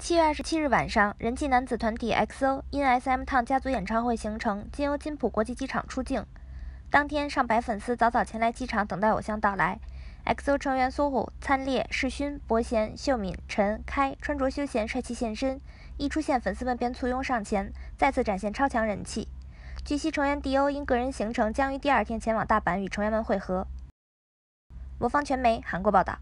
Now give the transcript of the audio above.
七月二十七日晚上，人气男子团体 XO 因 SM t o 家族演唱会行程，金由金浦国际机场出境。当天，上百粉丝早早前来机场等待偶像到来。XO 成员苏虎、灿烈、世勋、伯贤、秀敏、陈开穿着休闲帅气现身，一出现，粉丝们便簇拥上前，再次展现超强人气。据悉，成员 D.O 因个人行程，将于第二天前往大阪与成员们会合。魔方全媒韩国报道。